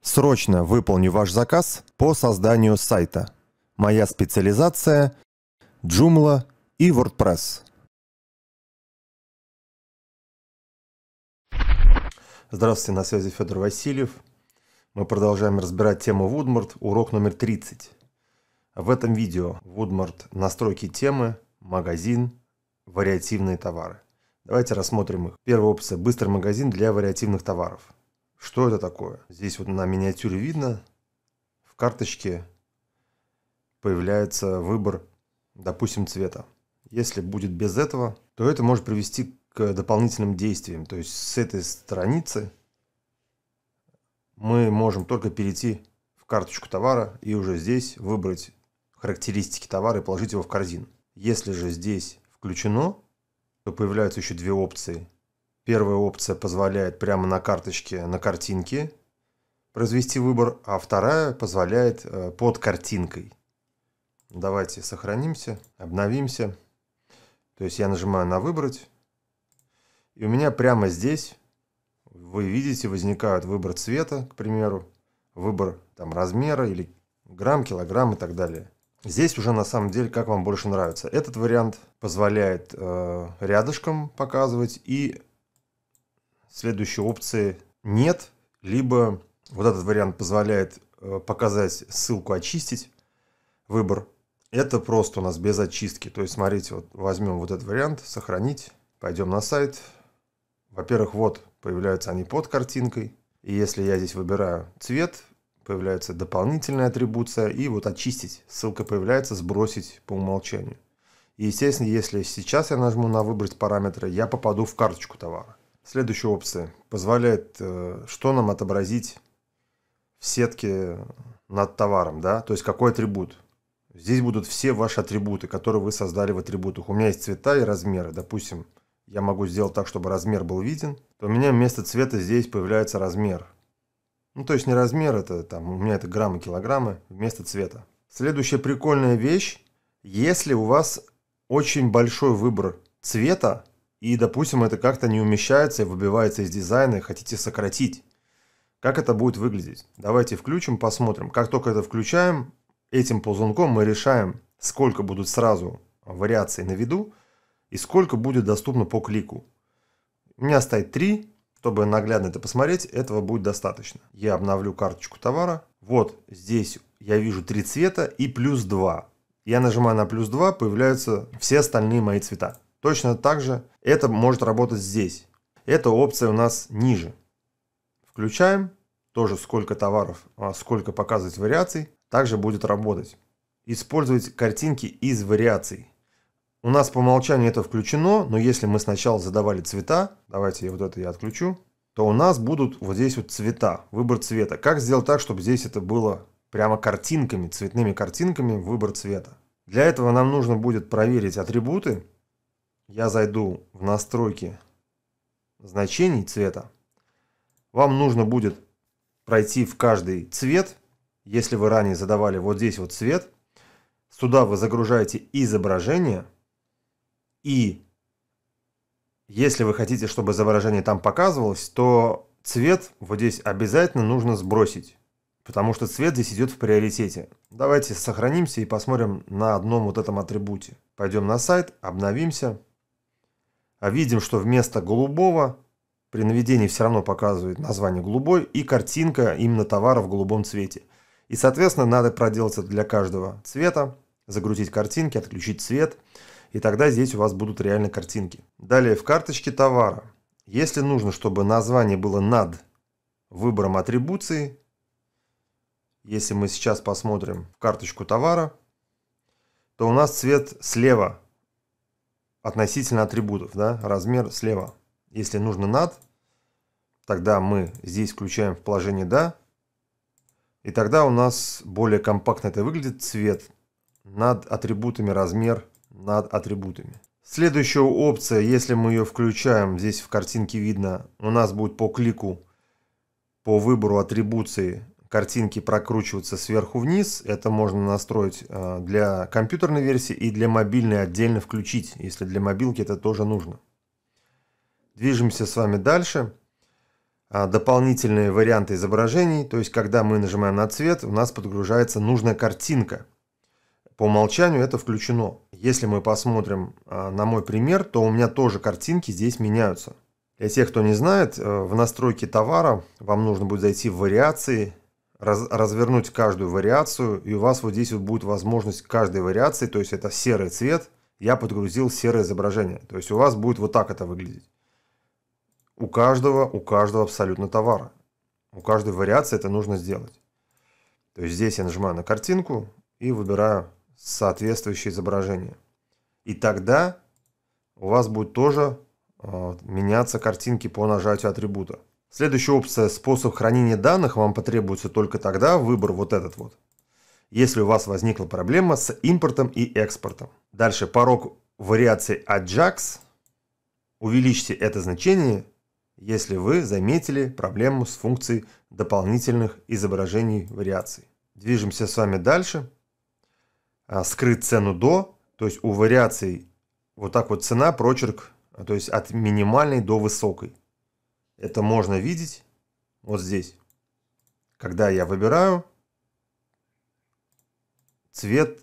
Срочно выполню ваш заказ по созданию сайта. Моя специализация – Joomla и WordPress. Здравствуйте, на связи Федор Васильев. Мы продолжаем разбирать тему Woodmart, урок номер 30. В этом видео Woodmart настройки темы, магазин, вариативные товары. Давайте рассмотрим их. Первая опция – быстрый магазин для вариативных товаров – что это такое? Здесь вот на миниатюре видно, в карточке появляется выбор, допустим, цвета. Если будет без этого, то это может привести к дополнительным действиям. То есть с этой страницы мы можем только перейти в карточку товара и уже здесь выбрать характеристики товара и положить его в корзину. Если же здесь включено, то появляются еще две опции – Первая опция позволяет прямо на карточке, на картинке произвести выбор, а вторая позволяет э, под картинкой. Давайте сохранимся, обновимся. То есть я нажимаю на «Выбрать». И у меня прямо здесь, вы видите, возникают выбор цвета, к примеру, выбор там, размера или грамм, килограмм и так далее. Здесь уже на самом деле, как вам больше нравится. Этот вариант позволяет э, рядышком показывать и следующей опции нет, либо вот этот вариант позволяет э, показать ссылку «Очистить» выбор. Это просто у нас без очистки. То есть, смотрите, вот возьмем вот этот вариант, сохранить, пойдем на сайт. Во-первых, вот появляются они под картинкой. И если я здесь выбираю цвет, появляется дополнительная атрибуция. И вот «Очистить» ссылка появляется «Сбросить» по умолчанию. И, естественно, если сейчас я нажму на «Выбрать параметры», я попаду в карточку товара. Следующая опция позволяет, э, что нам отобразить в сетке над товаром, да, то есть какой атрибут. Здесь будут все ваши атрибуты, которые вы создали в атрибутах. У меня есть цвета и размеры, допустим, я могу сделать так, чтобы размер был виден, то у меня вместо цвета здесь появляется размер. Ну, то есть не размер, это там, у меня это граммы, килограммы вместо цвета. Следующая прикольная вещь, если у вас очень большой выбор цвета, и, допустим, это как-то не умещается и выбивается из дизайна, и хотите сократить. Как это будет выглядеть? Давайте включим, посмотрим. Как только это включаем, этим ползунком мы решаем, сколько будут сразу вариаций на виду и сколько будет доступно по клику. У меня стоит 3, чтобы наглядно это посмотреть, этого будет достаточно. Я обновлю карточку товара. Вот здесь я вижу 3 цвета и плюс 2. Я нажимаю на плюс 2, появляются все остальные мои цвета. Точно так же это может работать здесь. Эта опция у нас ниже. Включаем. Тоже сколько товаров, а сколько показывать вариаций, также будет работать. Использовать картинки из вариаций. У нас по умолчанию это включено, но если мы сначала задавали цвета, давайте я вот это я отключу, то у нас будут вот здесь вот цвета, выбор цвета. Как сделать так, чтобы здесь это было прямо картинками, цветными картинками, выбор цвета. Для этого нам нужно будет проверить атрибуты, я зайду в настройки значений цвета, вам нужно будет пройти в каждый цвет. Если вы ранее задавали вот здесь вот цвет, сюда вы загружаете изображение. И если вы хотите, чтобы изображение там показывалось, то цвет вот здесь обязательно нужно сбросить. Потому что цвет здесь идет в приоритете. Давайте сохранимся и посмотрим на одном вот этом атрибуте. Пойдем на сайт, обновимся а видим, что вместо голубого при наведении все равно показывает название голубой и картинка именно товара в голубом цвете. И, соответственно, надо проделать это для каждого цвета, загрузить картинки, отключить цвет, и тогда здесь у вас будут реально картинки. Далее в карточке товара. Если нужно, чтобы название было над выбором атрибуции, если мы сейчас посмотрим в карточку товара, то у нас цвет слева относительно атрибутов, да, размер слева. Если нужно над, тогда мы здесь включаем в положение «да», и тогда у нас более компактно это выглядит цвет над атрибутами, размер над атрибутами. Следующая опция, если мы ее включаем, здесь в картинке видно, у нас будет по клику, по выбору атрибуции картинки прокручиваются сверху вниз. Это можно настроить э, для компьютерной версии и для мобильной отдельно включить, если для мобилки это тоже нужно. Движемся с вами дальше. А, дополнительные варианты изображений, то есть когда мы нажимаем на цвет, у нас подгружается нужная картинка. По умолчанию это включено. Если мы посмотрим а, на мой пример, то у меня тоже картинки здесь меняются. Для тех, кто не знает, э, в настройке товара вам нужно будет зайти в вариации, раз, развернуть каждую вариацию, и у вас вот здесь вот будет возможность каждой вариации, то есть это серый цвет, я подгрузил серое изображение. То есть у вас будет вот так это выглядеть. У каждого, у каждого абсолютно товара. У каждой вариации это нужно сделать. То есть здесь я нажимаю на картинку и выбираю соответствующее изображение. И тогда у вас будет тоже а, меняться картинки по нажатию атрибута. Следующая опция «Способ хранения данных» вам потребуется только тогда, выбор вот этот вот. Если у вас возникла проблема с импортом и экспортом. Дальше порог вариации Ajax. Увеличьте это значение, если вы заметили проблему с функцией дополнительных изображений вариаций. Движемся с вами дальше. А, скрыть цену до, то есть у вариаций вот так вот цена, прочерк, а, то есть от минимальной до высокой. Это можно видеть вот здесь. Когда я выбираю, цвет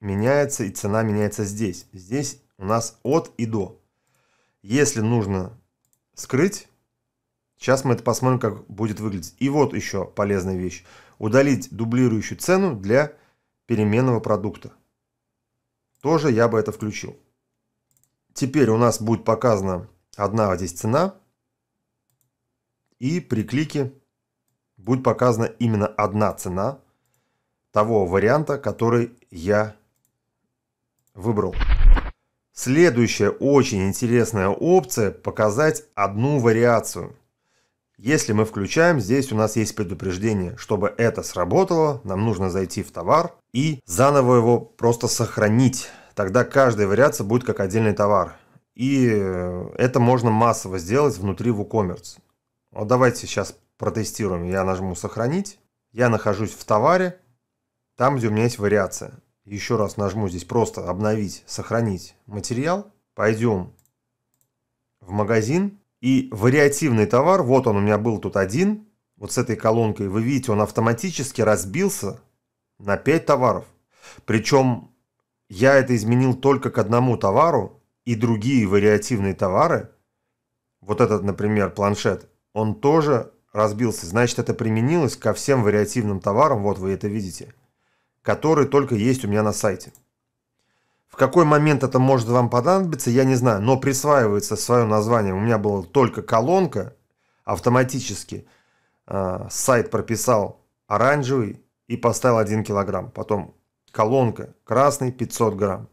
меняется и цена меняется здесь. Здесь у нас от и до. Если нужно скрыть, сейчас мы это посмотрим, как будет выглядеть. И вот еще полезная вещь. Удалить дублирующую цену для переменного продукта. Тоже я бы это включил. Теперь у нас будет показана одна здесь цена и при клике будет показана именно одна цена того варианта, который я выбрал. Следующая очень интересная опция – показать одну вариацию. Если мы включаем, здесь у нас есть предупреждение. Чтобы это сработало, нам нужно зайти в товар и заново его просто сохранить. Тогда каждая вариация будет как отдельный товар. И э, это можно массово сделать внутри WooCommerce. Вот давайте сейчас протестируем. Я нажму «Сохранить». Я нахожусь в товаре, там, где у меня есть вариация. Еще раз нажму здесь просто «Обновить», «Сохранить материал». Пойдем в магазин. И вариативный товар, вот он у меня был тут один, вот с этой колонкой, вы видите, он автоматически разбился на 5 товаров. Причем я это изменил только к одному товару, и другие вариативные товары, вот этот, например, планшет, он тоже разбился. Значит, это применилось ко всем вариативным товарам, вот вы это видите, которые только есть у меня на сайте. В какой момент это может вам понадобиться, я не знаю, но присваивается свое название. У меня была только колонка автоматически. Э, сайт прописал оранжевый и поставил 1 килограмм. Потом колонка красный 500 грамм.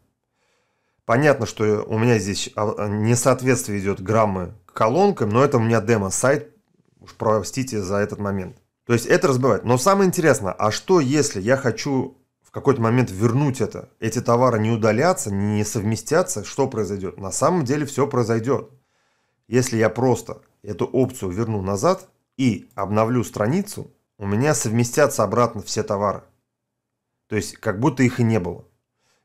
Понятно, что у меня здесь а, а, несоответствие идет граммы к колонкам, но это у меня демо-сайт, уж простите за этот момент. То есть это разбивает. Но самое интересное, а что если я хочу в какой-то момент вернуть это? Эти товары не удалятся, не совместятся, что произойдет? На самом деле все произойдет. Если я просто эту опцию верну назад и обновлю страницу, у меня совместятся обратно все товары. То есть как будто их и не было.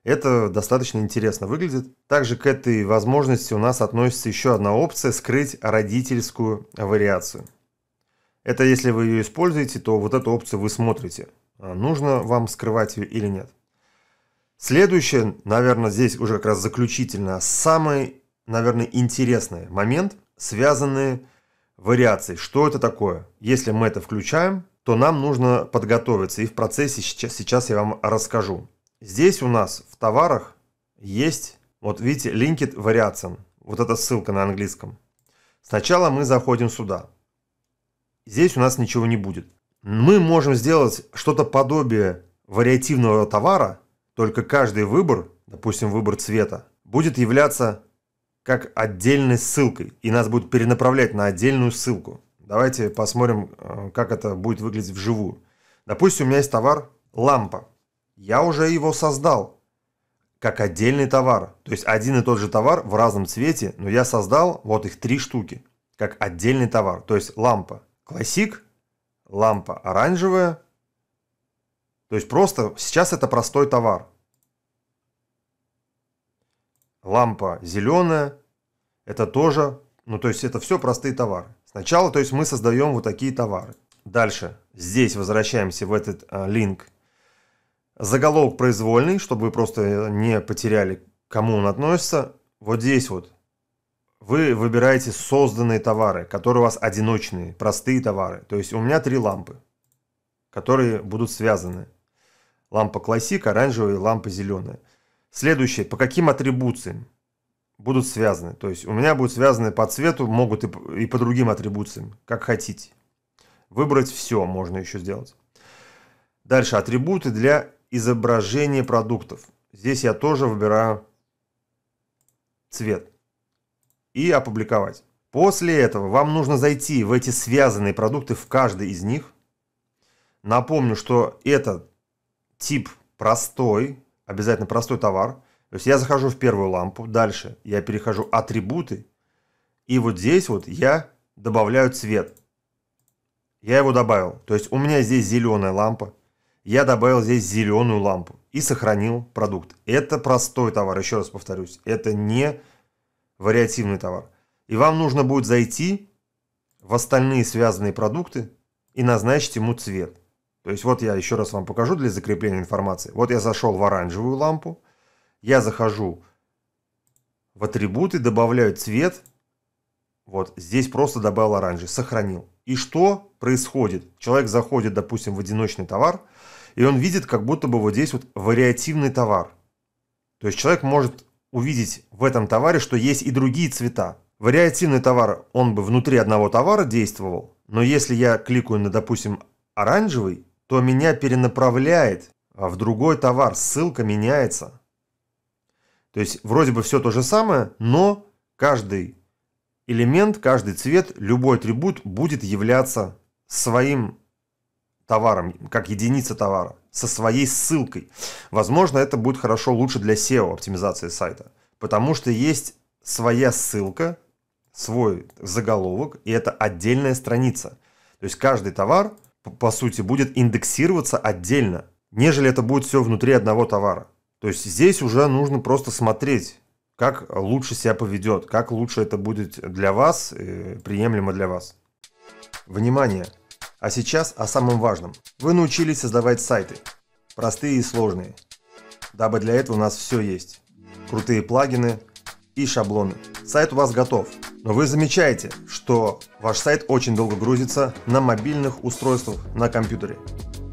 Это достаточно интересно выглядит. Также к этой возможности у нас относится еще одна опция – скрыть родительскую вариацию. Это если вы ее используете, то вот эту опцию вы смотрите, а нужно вам скрывать ее или нет. Следующее, наверное, здесь уже как раз заключительное, а самый, наверное, интересный момент, связанные вариации. Что это такое? Если мы это включаем, то нам нужно подготовиться, и в процессе сейчас, сейчас я вам расскажу. Здесь у нас в товарах есть, вот видите, Linked Variation. Вот эта ссылка на английском. Сначала мы заходим сюда. Здесь у нас ничего не будет. Мы можем сделать что-то подобие вариативного товара, только каждый выбор, допустим, выбор цвета, будет являться как отдельной ссылкой, и нас будут перенаправлять на отдельную ссылку. Давайте посмотрим, э, как это будет выглядеть вживую. Допустим, у меня есть товар лампа. Я уже его создал как отдельный товар. То есть один и тот же товар в разном цвете, но я создал вот их три штуки, как отдельный товар. То есть лампа классик, лампа оранжевая. То есть просто сейчас это простой товар. Лампа зеленая, это тоже, ну то есть это все простые товары. Сначала, то есть мы создаем вот такие товары. Дальше, здесь возвращаемся в этот а, линк Заголовок произвольный, чтобы вы просто не потеряли, кому он относится. Вот здесь вот вы выбираете созданные товары, которые у вас одиночные, простые товары. То есть у меня три лампы, которые будут связаны. Лампа классик, оранжевая лампа зеленая. Следующее, по каким атрибуциям будут связаны. То есть у меня будут связаны по цвету, могут и, и по другим атрибуциям, как хотите. Выбрать все можно еще сделать. Дальше атрибуты для изображение продуктов. Здесь я тоже выбираю цвет. И опубликовать. После этого вам нужно зайти в эти связанные продукты, в каждый из них. Напомню, что этот тип простой, обязательно простой товар. То есть я захожу в первую лампу, дальше я перехожу атрибуты, и вот здесь вот я добавляю цвет. Я его добавил. То есть у меня здесь зеленая лампа, я добавил здесь зеленую лампу и сохранил продукт. Это простой товар, еще раз повторюсь, это не вариативный товар. И вам нужно будет зайти в остальные связанные продукты и назначить ему цвет. То есть вот я еще раз вам покажу для закрепления информации. Вот я зашел в оранжевую лампу, я захожу в атрибуты, добавляю цвет. Вот здесь просто добавил оранжевый, сохранил. И что происходит? Человек заходит, допустим, в одиночный товар – и он видит как будто бы вот здесь вот вариативный товар. То есть человек может увидеть в этом товаре, что есть и другие цвета. Вариативный товар, он бы внутри одного товара действовал, но если я кликаю на, допустим, оранжевый, то меня перенаправляет а в другой товар, ссылка меняется. То есть вроде бы все то же самое, но каждый элемент, каждый цвет, любой атрибут будет являться своим товаром, как единица товара, со своей ссылкой. Возможно, это будет хорошо лучше для SEO оптимизации сайта, потому что есть своя ссылка, свой заголовок, и это отдельная страница. То есть каждый товар, по сути, будет индексироваться отдельно, нежели это будет все внутри одного товара. То есть здесь уже нужно просто смотреть, как лучше себя поведет, как лучше это будет для вас, э, приемлемо для вас. Внимание! А сейчас о самом важном. Вы научились создавать сайты. Простые и сложные. Дабы для этого у нас все есть. Крутые плагины и шаблоны. Сайт у вас готов. Но вы замечаете, что ваш сайт очень долго грузится на мобильных устройствах на компьютере.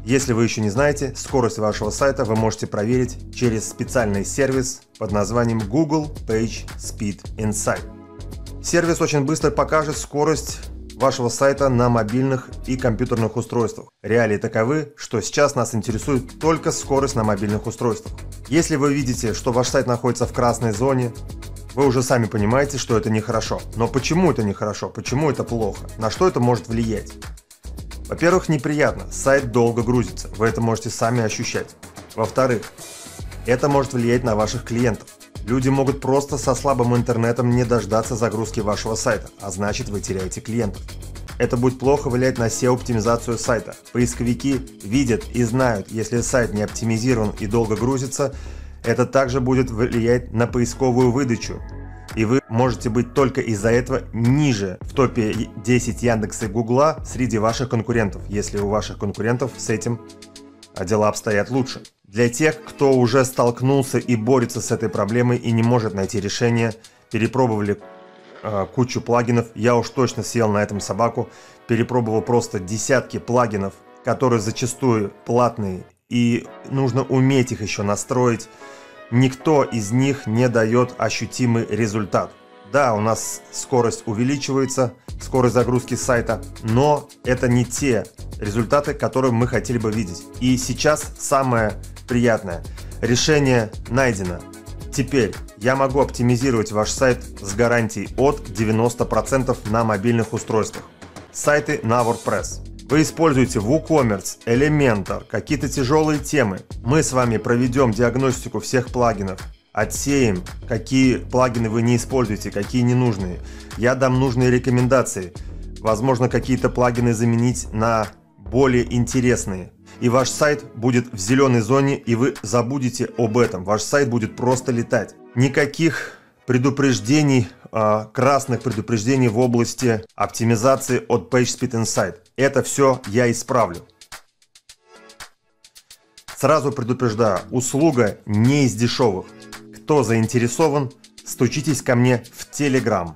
Если вы еще не знаете, скорость вашего сайта вы можете проверить через специальный сервис под названием Google Page Speed Insight. Сервис очень быстро покажет скорость вашего сайта на мобильных и компьютерных устройствах. Реалии таковы, что сейчас нас интересует только скорость на мобильных устройствах. Если вы видите, что ваш сайт находится в красной зоне, вы уже сами понимаете, что это нехорошо. Но почему это нехорошо? Почему это плохо? На что это может влиять? Во-первых, неприятно. Сайт долго грузится. Вы это можете сами ощущать. Во-вторых, это может влиять на ваших клиентов. Люди могут просто со слабым интернетом не дождаться загрузки вашего сайта, а значит вы теряете клиентов. Это будет плохо влиять на SEO-оптимизацию сайта. Поисковики видят и знают, если сайт не оптимизирован и долго грузится, это также будет влиять на поисковую выдачу. И вы можете быть только из-за этого ниже в топе 10 Яндекса и Гугла среди ваших конкурентов, если у ваших конкурентов с этим а, дела обстоят лучше. Для тех, кто уже столкнулся и борется с этой проблемой и не может найти решение, перепробовали э, кучу плагинов, я уж точно съел на этом собаку, перепробовал просто десятки плагинов, которые зачастую платные, и нужно уметь их еще настроить. Никто из них не дает ощутимый результат. Да, у нас скорость увеличивается, скорость загрузки сайта, но это не те результаты, которые мы хотели бы видеть. И сейчас самое приятное. Решение найдено. Теперь я могу оптимизировать ваш сайт с гарантией от 90% на мобильных устройствах. Сайты на WordPress. Вы используете WooCommerce, Elementor, какие-то тяжелые темы. Мы с вами проведем диагностику всех плагинов, отсеем, какие плагины вы не используете, какие ненужные. Я дам нужные рекомендации. Возможно, какие-то плагины заменить на более интересные и ваш сайт будет в зеленой зоне, и вы забудете об этом. Ваш сайт будет просто летать. Никаких предупреждений, а, красных предупреждений в области оптимизации от PageSpeed Insight. Это все я исправлю. Сразу предупреждаю, услуга не из дешевых. Кто заинтересован, стучитесь ко мне в Telegram.